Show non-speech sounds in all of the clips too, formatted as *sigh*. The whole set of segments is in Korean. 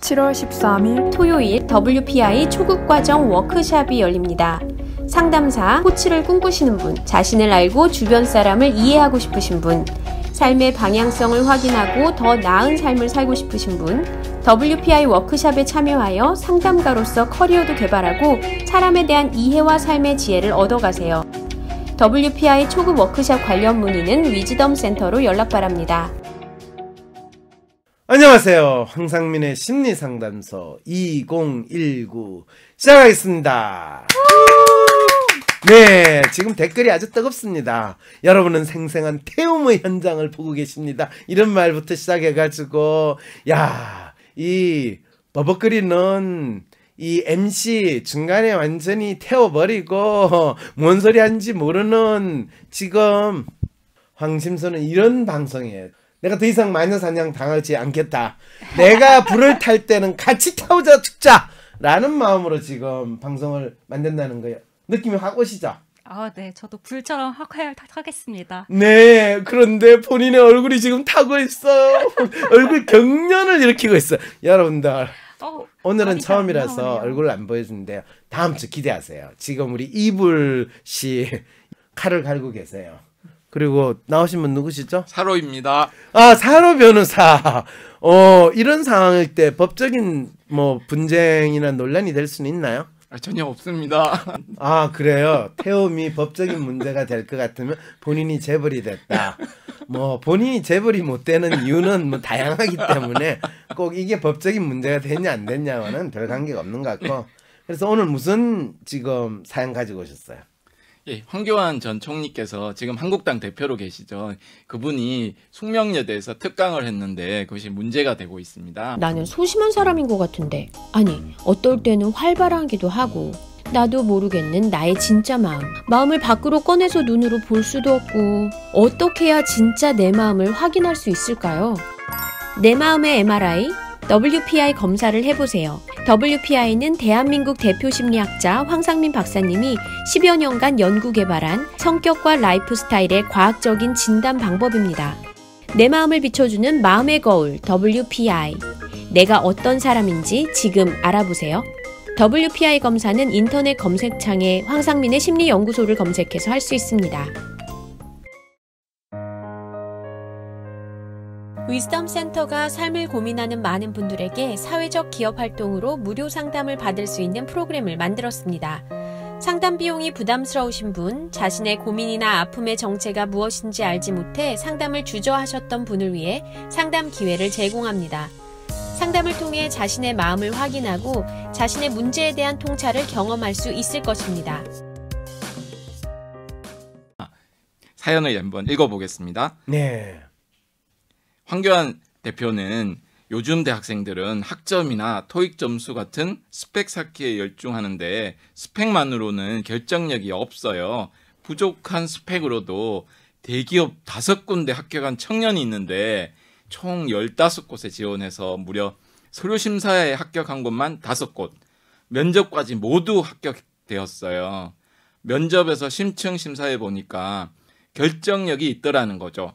7월 13일 토요일 WPI 초급과정 워크샵이 열립니다. 상담사, 코치를 꿈꾸시는 분, 자신을 알고 주변 사람을 이해하고 싶으신 분, 삶의 방향성을 확인하고 더 나은 삶을 살고 싶으신 분, WPI 워크샵에 참여하여 상담가로서 커리어도 개발하고 사람에 대한 이해와 삶의 지혜를 얻어가세요. WPI 초급 워크샵 관련 문의는 위즈덤 센터로 연락 바랍니다. 안녕하세요. 황상민의 심리상담소 2019 시작하겠습니다. 네, 지금 댓글이 아주 뜨겁습니다. 여러분은 생생한 태움의 현장을 보고 계십니다. 이런 말부터 시작해가지고, 야, 이 버벅거리는 이 MC 중간에 완전히 태워버리고, 뭔 소리 하는지 모르는 지금 황심소는 이런 방송이에요. 내가 더 이상 마녀 사냥 당하지 않겠다. 내가 불을 탈 때는 같이 타오자 죽자. 라는 마음으로 지금 방송을 만든다는 거예요. 느낌이 확 오시죠? 아, 네. 저도 불처럼 확활 타겠습니다. 네. 그런데 본인의 얼굴이 지금 타고 있어 *laughs* 얼굴 경련을 일으키고 있어 여러분들. 어, 오늘은 처음이라서 얼굴을 안 보여주는데요. 다음 주 기대하세요. 지금 우리 이불 씨 칼을 갈고 계세요. 그리고 나오신 분 누구시죠? 사로입니다. 아 사로 변호사. 어 이런 상황일 때 법적인 뭐 분쟁이나 논란이 될 수는 있나요? 아, 전혀 없습니다. *laughs* 아 그래요. 태움이 법적인 문제가 될 것 같으면 본인이 재벌이 됐다. 뭐 본인이 재벌이 못 되는 이유는 뭐 다양하기 때문에 꼭 이게 법적인 문제가 됐냐 안 됐냐와는 별 관계가 없는 것 같고. 그래서 오늘 무슨 지금 사연 가지고 오셨어요? 예, 황교안 전 총리께서 지금 한국당 대표로 계시죠. 그분이 숙명여대에서 특강을 했는데 그것이 문제가 되고 있습니다. 나는 소심한 사람인 것 같은데 아니 어떨 때는 활발하기도 하고 나도 모르겠는 나의 진짜 마음. 마음을 밖으로 꺼내서 눈으로 볼 수도 없고, 어떻게 해야 진짜 내 마음을 확인할 수 있을까요? 내 마음의 MRI, WPI 검사를 해보세요. WPI는 대한민국 대표 심리학자 황상민 박사님이 10여 년간 연구 개발한 성격과 라이프 스타일의 과학적인 진단 방법입니다. 내 마음을 비춰주는 마음의 거울 WPI. 내가 어떤 사람인지 지금 알아보세요. WPI 검사는 인터넷 검색창에 황상민의 심리연구소를 검색해서 할 수 있습니다. 위스덤 센터가 삶을 고민하는 많은 분들에게 사회적 기업 활동으로 무료 상담을 받을 수 있는 프로그램을 만들었습니다. 상담 비용이 부담스러우신 분, 자신의 고민이나 아픔의 정체가 무엇인지 알지 못해 상담을 주저하셨던 분을 위해 상담 기회를 제공합니다. 상담을 통해 자신의 마음을 확인하고 자신의 문제에 대한 통찰을 경험할 수 있을 것입니다. 사연을 한번 읽어보겠습니다. 네. 황교안 대표는 요즘 대학생들은 학점이나 토익 점수 같은 스펙 쌓기에 열중하는데 스펙만으로는 결정력이 없어요. 부족한 스펙으로도 대기업 다섯 군데 합격한 청년이 있는데 총 열다섯 곳에 지원해서 무려 서류심사에 합격한 곳만 다섯 곳, 면접까지 모두 합격되었어요. 면접에서 심층 심사해 보니까 결정력이 있더라는 거죠.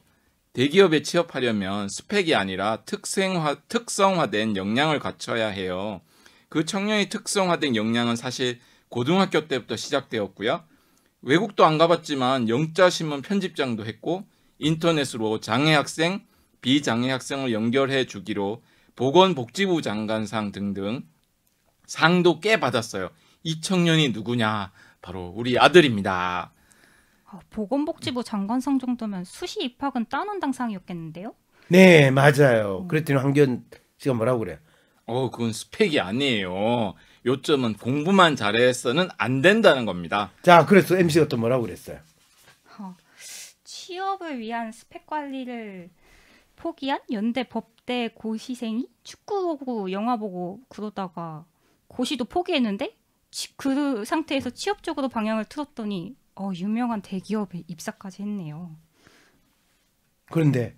대기업에 취업하려면 스펙이 아니라 특성화, 특성화된 역량을 갖춰야 해요. 그청년이 특성화된 역량은 사실 고등학교 때부터 시작되었고요. 외국도 안 가봤지만 영자신문 편집장도 했고 인터넷으로 장애학생, 비장애학생을 연결해 주기로 보건복지부 장관상 등등 상도 꽤 받았어요. 이 청년이 누구냐? 바로 우리 아들입니다. 아, 보건복지부 장관상 정도면 수시 입학은 따는 당상이었겠는데요? 네, 맞아요. 음. 그랬더니 황교안 씨가 뭐라고 그래요? 어, 그건 스펙이 아니에요. 요점은 공부만 잘해서는 안 된다는 겁니다. 자, 그래서 MC가 또 뭐라고 그랬어요? 어, 취업을 위한 스펙 관리를 포기한 연대 법대 고시생이 축구 보고 영화 보고 그러다가 고시도 포기했는데 그 상태에서 취업 쪽으로 방향을 틀었더니 어, 유명한 대기업에 입사까지 했네요. 그런데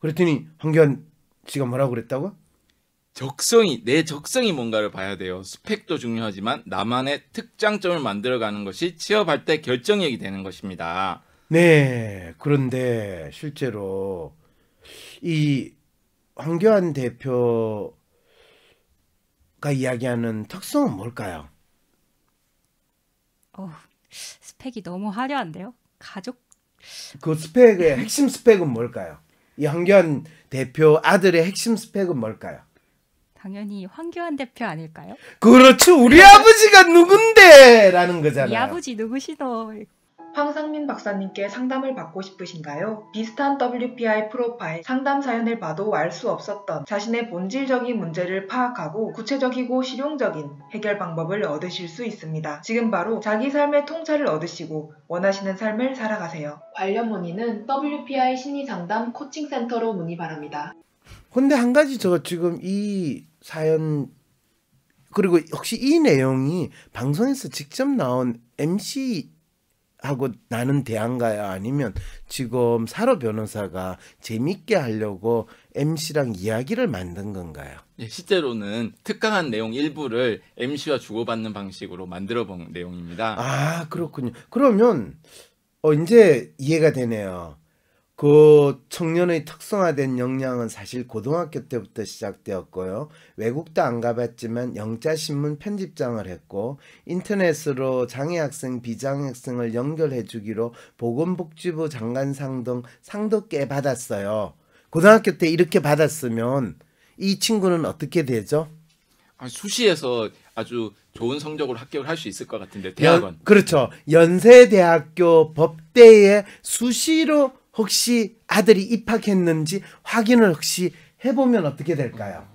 그랬더니 황교안 씨가 뭐라고 그랬다고? 적성이 내 적성이 뭔가를 봐야 돼요. 스펙도 중요하지만 나만의 특장점을 만들어가는 것이 취업할 때 결정력이 되는 것입니다. 네, 그런데 실제로 이 황교안 대표가 이야기하는 특성은 뭘까요? 어, 스펙이 너무 화려한데요. 가족 그 스펙의 네. 핵심 스펙은 뭘까요? 이한교안 대표 아들의 핵심 스펙은 뭘까요? 당연히 황교안 대표 아닐까요? 그렇죠. 우리 아버지가 누군데라는 거잖아요. 이 아버지 누구시노? 황상민 박사님께 상담을 받고 싶으신가요? 비슷한 WPI 프로파일 상담 사연을 봐도 알 수 없었던 자신의 본질적인 문제를 파악하고 구체적이고 실용적인 해결 방법을 얻으실 수 있습니다. 지금 바로 자기 삶의 통찰을 얻으시고 원하시는 삶을 살아가세요. 관련 문의는 WPI 심리상담 코칭센터로 문의 바랍니다. 근데 한 가지 저 지금 이 사연 그리고 혹시 이 내용이 방송에서 직접 나온 MC 하고 나는 대안가야 아니면 지금 사로 변호사가 재밌게 하려고 MC랑 이야기를 만든 건가요? 예, 실제로는 특강한 내용 일부를 MC와 주고받는 방식으로 만들어 본 내용입니다. 아 그렇군요. 그러면 어, 이제 이해가 되네요. 그 청년의 특성화된 역량은 사실 고등학교 때부터 시작되었고요. 외국도 안 가봤지만 영자신문 편집장을 했고 인터넷으로 장애학생, 비장애학생을 연결해주기로 보건복지부 장관상 등 상도 꽤 받았어요. 고등학교 때 이렇게 받았으면 이 친구는 어떻게 되죠? 아, 수시에서 아주 좋은 성적으로 합격을 할 수 있을 것 같은데 대학원. 연, 그렇죠. 연세대학교 법대에 수시로 혹시 아들이 입학했는지 확인을 혹시 해보면 어떻게 될까요?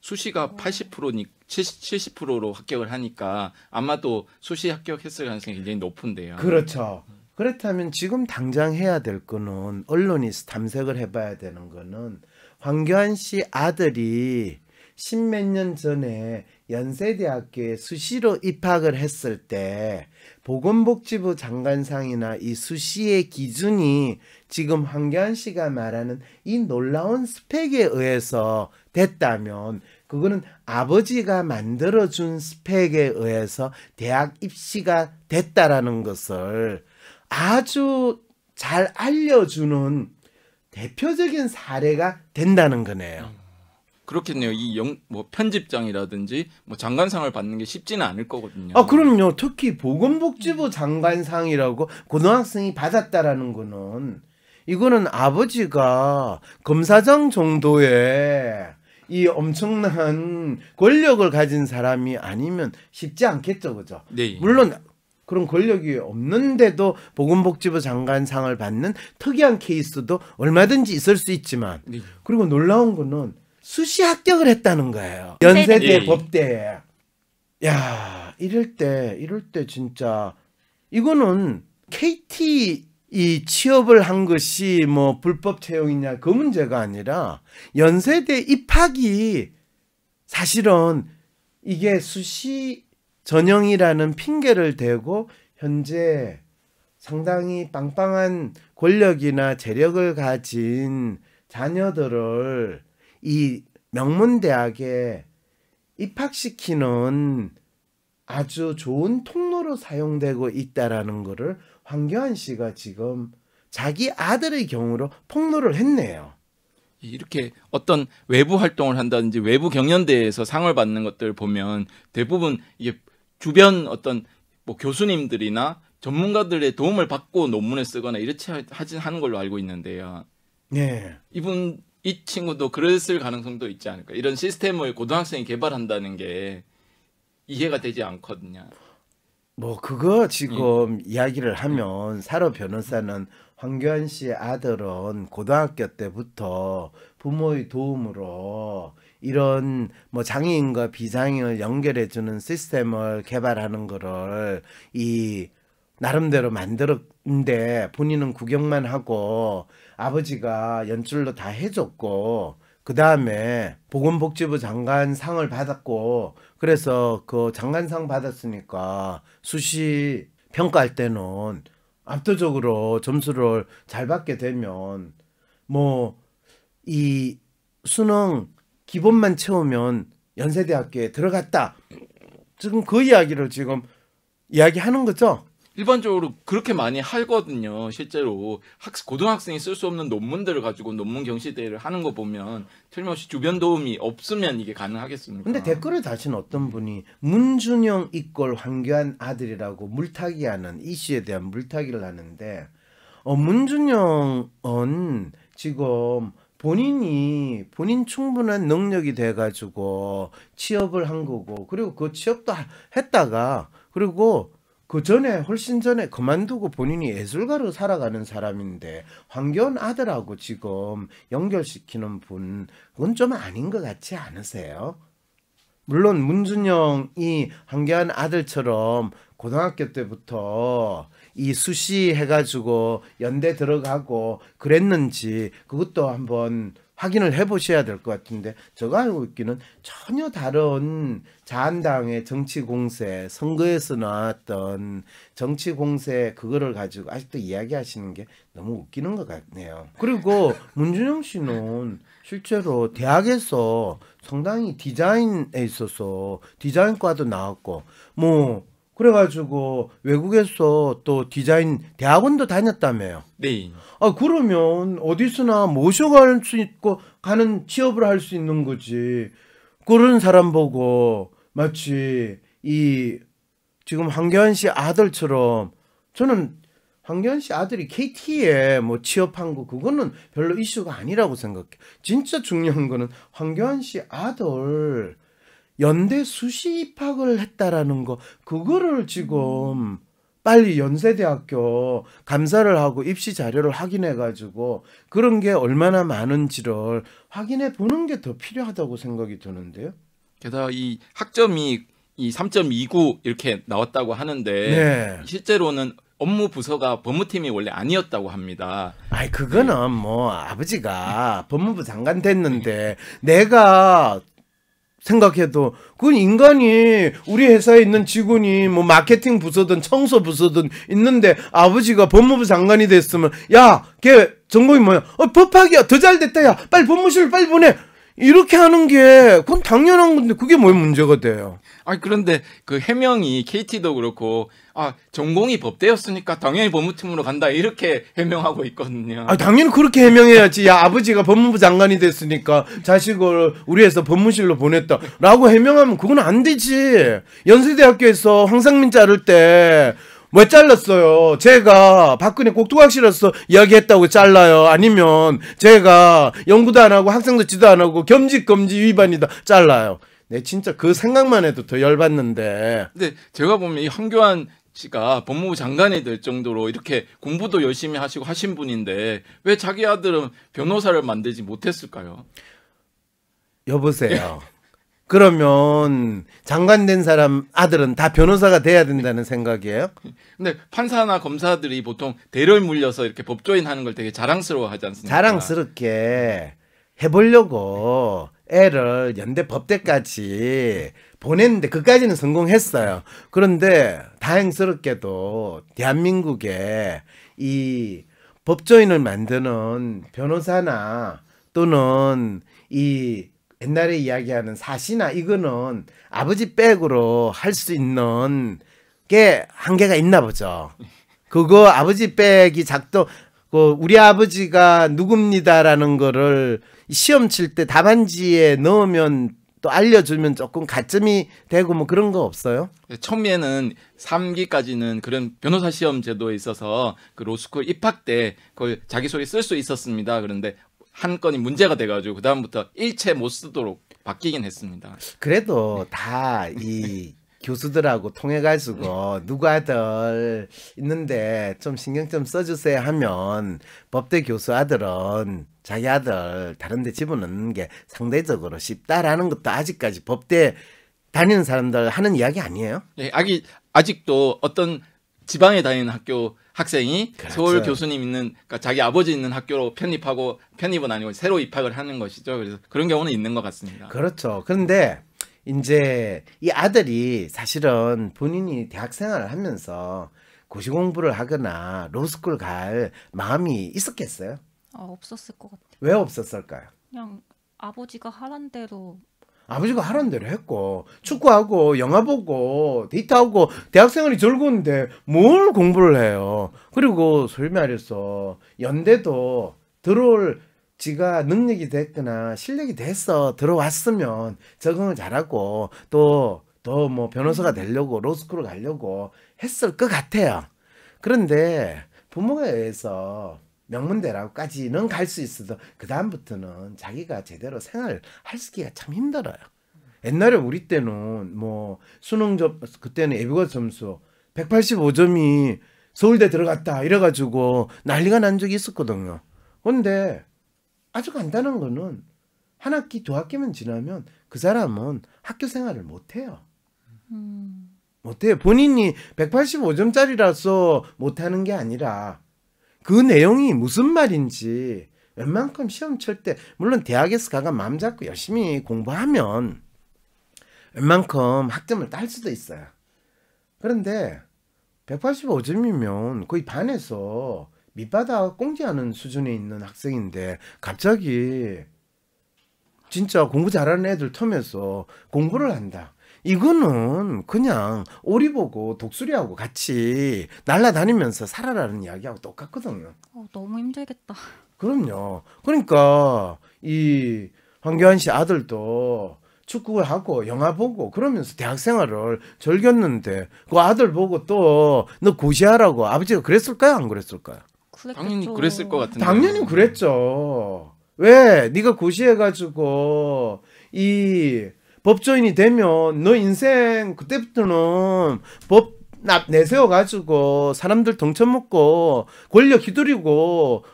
수시가 80%니 70, 70%로 합격을 하니까 아마도 수시 합격했을 가능성이 굉장히 높은데요. 그렇죠. 그렇다면 지금 당장 해야 될 거는 언론이 탐색을 해봐야 되는 거는 황교안 씨 아들이 십몇 년 전에 연세대학교에 수시로 입학을 했을 때 보건복지부 장관상이나 이 수시의 기준이 지금 황교안 씨가 말하는 이 놀라운 스펙에 의해서 됐다면 그거는 아버지가 만들어준 스펙에 의해서 대학 입시가 됐다라는 것을 아주 잘 알려주는 대표적인 사례가 된다는 거네요. 그렇겠네요. 이 영 뭐 편집장이라든지 뭐 장관상을 받는 게 쉽지는 않을 거거든요. 아 그럼요. 특히 보건복지부 장관상이라고 고등학생이 받았다라는 거는 이거는 아버지가 검사장 정도의 이 엄청난 권력을 가진 사람이 아니면 쉽지 않겠죠, 그죠? 네. 물론 그런 권력이 없는데도 보건복지부 장관상을 받는 특이한 케이스도 얼마든지 있을 수 있지만 네. 그리고 놀라운 거는 수시 합격을 했다는 거예요. 네, 네, 네. 연세대 예. 법대. 야, 이럴 때 이럴 때 진짜 이거는 KT 이 취업을 한 것이 뭐 불법 채용이냐 그 문제가 아니라 연세대 입학이 사실은 이게 수시 전형이라는 핑계를 대고 현재 상당히 빵빵한 권력이나 재력을 가진 자녀들을 이 명문대학에 입학시키는 아주 좋은 통로로 사용되고 있다라는 거를 황교안 씨가 지금 자기 아들의 경우로 폭로를 했네요. 이렇게 어떤 외부 활동을 한다든지 외부 경연대에서 상을 받는 것들 보면 대부분 이게 주변 어떤 뭐 교수님들이나 전문가들의 도움을 받고 논문을 쓰거나 이렇게 하진 하는 걸로 알고 있는데요. 네. 이분 이 친구도 그랬을 가능성도 있지 않을까. 이런 시스템을 고등학생이 개발한다는 게 이해가 되지 않거든요. 뭐 그거 지금 음. 이야기를 예. 하면 사로 변호사는 황교안 씨의 아들은 고등학교 때부터 부모의 도움으로 이런 뭐 장애인과 비장애인을 연결해 주는 시스템을 개발하는 거를 이 나름대로 만들었는데 본인은 구경만 하고 아버지가 연출도다 해줬고 그 다음에 보건복지부 장관 상을 받았고 그래서 그 장관상 받았으니까 수시 평가할 때는 압도적으로 점수를 잘 받게 되면 뭐 이 수능 기본만 채우면 연세대학교에 들어갔다 지금 그 이야기를 지금 이야기하는 거죠 일반적으로 그렇게 많이 하거든요. 실제로 학습 고등학생이 쓸 수 없는 논문들을 가지고 논문 경시 대회를 하는 거 보면 틀림없이 주변 도움이 없으면 이게 가능하겠습니까? 근데 댓글을 다신 어떤 분이 문준영 이꼴 황교안 아들이라고 물타기하는 이슈에 대한 물타기를 하는데 어, 문준영은 지금 본인이 본인 충분한 능력이 돼가지고 취업을 한 거고 그리고 그 취업도 했다가 그리고 그 전에 훨씬 전에 그만두고 본인이 예술가로 살아가는 사람인데 황교안 아들하고 지금 연결시키는 분 그건 좀 아닌 것 같지 않으세요? 물론 문준영이 황교안 아들처럼 고등학교 때부터 이 수시 해가지고 연대 들어가고 그랬는지 그것도 한번 확인을 해보셔야 될 것 같은데 제가 알고 있기는 전혀 다른 자한당의 정치 공세 선거에서 나왔던 정치 공세 그거를 가지고 아직도 이야기하시는 게 너무 웃기는 것 같네요. 그리고 *laughs* 문준영 씨는 실제로 대학에서 상당히 디자인에 있어서 디자인과도 나왔고 뭐 그래가지고 외국에서 또 디자인 대학원도 다녔다며요. 네. 아 그러면 어디서나 모셔갈 수 있고 가는 취업을 할 수 있는 거지. 그런 사람 보고 마치 이 지금 황교안 씨 아들처럼 저는 황교안 씨 아들이 KT에 뭐 취업한 거 그거는 별로 이슈가 아니라고 생각해. 진짜 중요한 거는 황교안 씨 아들 연대 수시 입학을 했다라는 거 그거를 지금 빨리 연세대학교 감사를 하고 입시 자료를 확인해 가지고 그런 게 얼마나 많은지를 확인해 보는 게 더 필요하다고 생각이 드는데요. 게다가 이 학점이 이 3.29 이렇게 나왔다고 하는데 네. 실제로는 업무 부서가 법무팀이 원래 아니었다고 합니다. 아니 그거는 네. 뭐 아버지가 법무부 장관 됐는데 내가 생각해도 그건 인간이 우리 회사에 있는 직원이 뭐 마케팅 부서든 청소 부서든 있는데 아버지가 법무부 장관이 됐으면 야 걔 전공이 뭐야 어 법학이야 더 잘 됐다 야 빨리 법무실 빨리 보내 이렇게 하는 게 그건 당연한 건데 그게 뭘 문제가 돼요. 아 그런데 그 해명이 KT도 그렇고 아 전공이 법대였으니까 당연히 법무팀으로 간다 이렇게 해명하고 있거든요. 아 당연히 그렇게 해명해야지. 야 아버지가 법무부 장관이 됐으니까 자식을 우리 에서 법무실로 보냈다라고 해명하면 그건 안 되지. 연세대학교에서 황상민 자를 때왜 잘랐어요? 제가 박근혜 꼭두각시라서 이야기했다고 잘라요. 아니면 제가 연구도 안 하고 학생 도지도안 하고 겸직 금지 위반이다 잘라요. 네, 진짜 그 생각만 해도 더 열받는데. 근데 제가 보면 이 황교안 씨가 법무부 장관이 될 정도로 이렇게 공부도 열심히 하시고 하신 분인데 왜 자기 아들은 변호사를 만들지 못했을까요? 여보세요. *laughs* 그러면 장관 된 사람 아들은 다 변호사가 돼야 된다는 생각이에요? 근데 판사나 검사들이 보통 대를 물려서 이렇게 법조인 하는 걸 되게 자랑스러워 하지 않습니까? 자랑스럽게 해보려고 애를 연대 법대까지 보냈는데 그까지는 성공했어요. 그런데 다행스럽게도 대한민국에 이 법조인을 만드는 변호사나 또는 이 옛날에 이야기하는 사시나 이거는 아버지 백으로 할 수 있는 게 한계가 있나 보죠. 그거 아버지 백이 작도그 우리 아버지가 누굽니다라는 거를 시험 칠 때 답안지에 넣으면 또 알려주면 조금 가점이 되고 뭐 그런 거 없어요? 네, 처음에는 3기까지는 그런 변호사 시험 제도에 있어서 그 로스쿨 입학 때 그걸 자기소개 쓸수 있었습니다. 그런데 한 건이 문제가 돼가지고 그 다음부터 일체 못 쓰도록 바뀌긴 했습니다. 그래도 네. 다이 교수들하고 통해가지고 누구들 있는데 좀 신경 좀 써주세요 하면 법대 교수 아들은 자기 아들 다른데 집어넣는 게 상대적으로 쉽다라는 것도 아직까지 법대 다니는 사람들 하는 이야기 아니에요? 네, 아기 아직도 어떤 지방에 다니는 학교 학생이 그렇죠. 서울 교수님 있는 그러니까 자기 아버지 있는 학교로 편입하고 편입은 아니고 새로 입학을 하는 것이죠. 그래서 그런 경우는 있는 것 같습니다. 그렇죠. 그런데 이제 이 아들이 사실은 본인이 대학 생활을 하면서 고시 공부를 하거나 로스쿨 갈 마음이 있었겠어요? 아, 없었을 것 같아요. 왜 없었을까요? 그냥 아버지가 하란 대로 아버지가 하라는 대로 했고 축구하고 영화 보고 데이트하고 대학생활이 즐거운데 뭘 공부를 해요. 그리고 소위 말해서 연대도 들어올 지가 능력이 됐거나 실력이 됐어 들어왔으면 적응을 잘하고 또 더 뭐 변호사가 되려고 로스쿨을 가려고 했을 것 같아요. 그런데 부모에 의해서 명문대라고까지는 갈 수 있어도 그 다음부터는 자기가 제대로 생활 할 수기가 참 힘들어요. 옛날에 우리 때는 뭐 수능 점 그때는 예비고 점수 185점이 서울대 들어갔다 이래가지고 난리가 난 적이 있었거든요. 근데 아주 간단한 거는 한 학기 두 학기만 지나면 그 사람은 학교 생활을 못해요. 음. 못해요. 본인이 185점짜리라서 못하는 게 아니라 그 내용이 무슨 말인지 웬만큼 시험 칠 때 물론 대학에서 가가 마음 잡고 열심히 공부하면 웬만큼 학점을 딸 수도 있어요. 그런데 185점이면 거의 반에서 밑바닥 공지하는 수준에 있는 학생인데 갑자기 진짜 공부 잘하는 애들 터면서 공부를 한다. 이거는 그냥 오리 보고 독수리하고 같이 날아다니면서 살아라는 이야기하고 똑같거든요. 어, 너무 힘들겠다. 그럼요. 그러니까 이 황교안 씨 아들도 축구를 하고 영화 보고 그러면서 대학 생활을 즐겼는데 그 아들 보고 또 너 고시하라고 아버지가 그랬을까요? 안 그랬을까요? 그랬겠죠. 당연히 그랬을 것 같은데. 당연히 그랬죠. 왜 네가 고시해가지고 이 법조인이 되면 너 인생 그때부터는 법 내세워가지고 사람들 덩쳐먹고 권력 휘두르고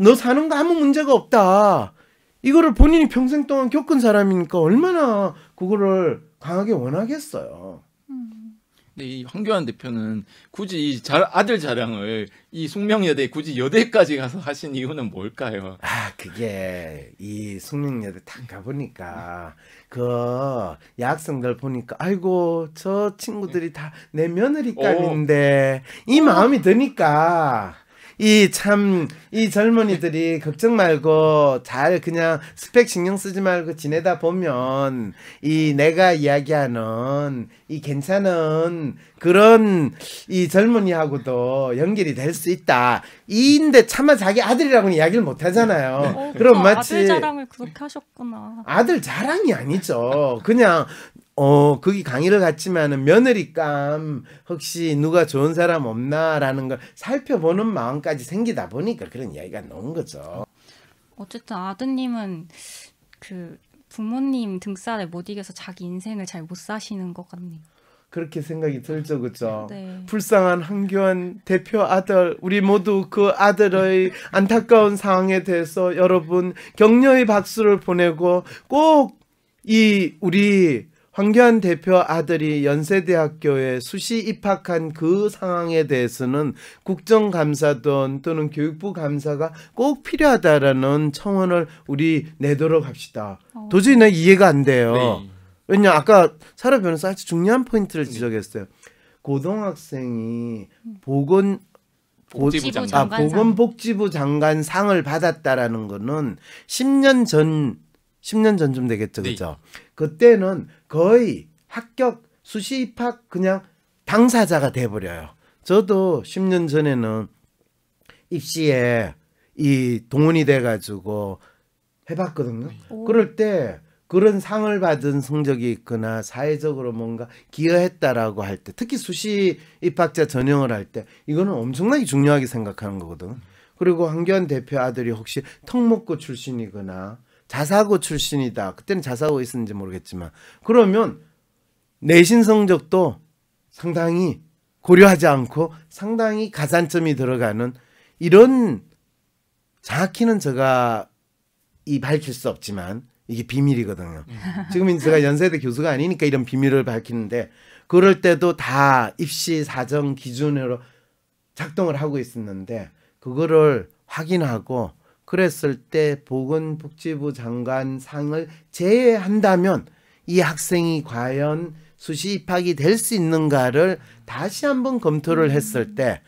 너 사는 거 아무 문제가 없다. 이거를 본인이 평생 동안 겪은 사람이니까 얼마나 그거를 강하게 원하겠어요. 근데 이 황교안 대표는 굳이 이 자, 아들 자랑을 이 숙명여대 굳이 여대까지 가서 하신 이유는 뭘까요? 아 그게 이 숙명여대 딱 가보니까 그야학들 보니까 아이고 저 친구들이 다 내 며느리감인데 어. 이 마음이 드니까 이참이 젊은이들이 *laughs* 걱정 말고 잘 그냥 스펙 신경 쓰지 말고 지내다 보면 이 내가 이야기하는 이 괜찮은 그런 이 젊은이하고도 연결이 될 수 있다. 이인데 차마 자기 아들이라고는 이야기를 못 하잖아요. 어, 그럼 마치 아들 자랑을 그렇게 하셨구나. 아들 자랑이 아니죠. 그냥 어, 거기 강의를 갔지만은 며느리감 혹시 누가 좋은 사람 없나라는 걸 살펴보는 마음까지 생기다 보니까 그런 이야기가 나온 거죠. 어쨌든 아드님은 그 부모님 등살에 못 이겨서 자기 인생을 잘 못 사시는 것 같네요. 그렇게 생각이 들죠, 그죠? 네. 불쌍한 한교안 대표 아들, 우리 모두 그 아들의 안타까운 상황에 대해서 여러분 격려의 박수를 보내고 꼭 이 우리 황교안 대표 아들이 연세대학교에 수시 입학한 그 상황에 대해서는 국정감사든 또는 교육부 감사가 꼭 필요하다라는 청원을 우리 내도록 합시다. 어. 도저히 나 이해가 안 돼요. 네. 왜냐 아까 사라 변호사 아주 중요한 포인트를 지적했어요. 고등학생이 보건 복지부 아, 보건복지부 장관상을 받았다라는 거는 10년 전 10년 전쯤 되겠죠. 네. 그죠? 그때는 거의 합격 수시 입학 그냥 당사자가 돼버려요. 저도 10년 전에는 입시에 이 동원이 돼가지고 해봤거든요. 네. 그럴 때 그런 상을 받은 성적이 있거나 사회적으로 뭔가 기여했다라고 할 때 특히 수시 입학자 전형을 할 때 이거는 엄청나게 중요하게 생각하는 거거든. 그리고 황교안 대표 아들이 혹시 특목고 출신이거나 자사고 출신이다. 그때는 자사고 있었는지 모르겠지만 그러면 내신 성적도 상당히 고려하지 않고 상당히 가산점이 들어가는 이런 정확히는 제가 이 밝힐 수 없지만 이게 비밀이거든요. 음. 지금 제가 *laughs* 연세대 교수가 아니니까 이런 비밀을 밝히는데 그럴 때도 다 입시 사정 기준으로 작동을 하고 있었는데 그거를 확인하고 그랬을 때 보건복지부 장관 상을 제외한다면 이 학생이 과연 수시 입학이 될 수 있는가를 다시 한번 검토를 했을 음. 때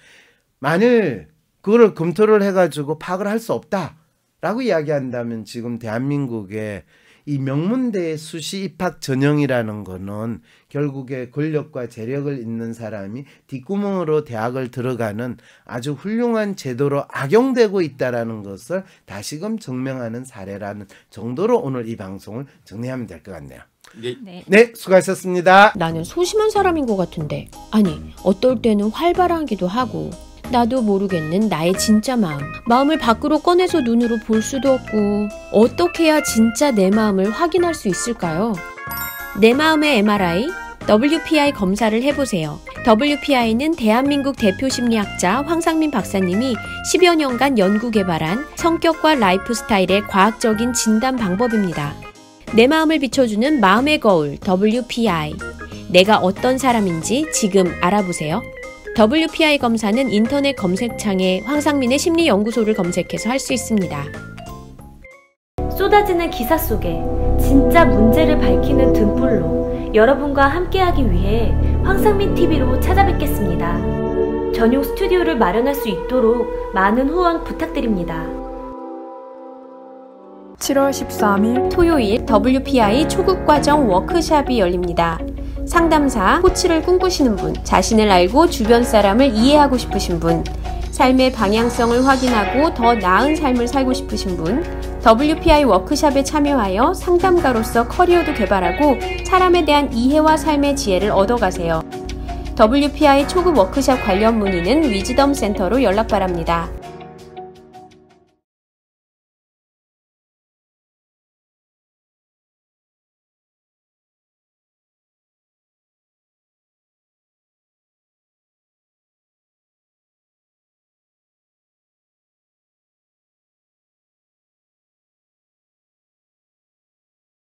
만일 그거를 검토를 해가지고 파악을 할 수 없다라고 이야기한다면 지금 대한민국의 이 명문대 수시 입학 전형이라는 거는 결국에 권력과 재력을 잇는 사람이 뒷구멍으로 대학을 들어가는 아주 훌륭한 제도로 악용되고 있다라는 것을 다시금 증명하는 사례라는 정도로 오늘 이 방송을 정리하면 될 것 같네요. 네. 네. 네. 수고하셨습니다. 나는 소심한 사람인 것 같은데. 아니, 어떨 때는 활발하기도 하고, 나도 모르겠는 나의 진짜 마음. 마음을 밖으로 꺼내서 눈으로 볼 수도 없고, 어떻게 해야 진짜 내 마음을 확인할 수 있을까요? 내 마음의 MRI, WPI 검사를 해보세요. WPI는 대한민국 대표 심리학자 황상민 박사님이 10여 년간 연구 개발한 성격과 라이프 스타일의 과학적인 진단 방법입니다. 내 마음을 비춰주는 마음의 거울 WPI. 내가 어떤 사람인지 지금 알아보세요. WPI 검사는 인터넷 검색창에 황상민의 심리연구소를 검색해서 할 수 있습니다. 쏟아지는 기사 속에 진짜 문제를 밝히는 등불로 여러분과 함께하기 위해 황상민 TV로 찾아뵙겠습니다. 전용 스튜디오를 마련할 수 있도록 많은 후원 부탁드립니다. 7월 13일 토요일 WPI 초급과정 워크샵이 열립니다. 상담사, 코치를 꿈꾸시는 분, 자신을 알고 주변 사람을 이해하고 싶으신 분, 삶의 방향성을 확인하고 더 나은 삶을 살고 싶으신 분, WPI 워크샵에 참여하여 상담가로서 커리어도 개발하고 사람에 대한 이해와 삶의 지혜를 얻어가세요. WPI 초급 워크샵 관련 문의는 위즈덤 센터로 연락 바랍니다.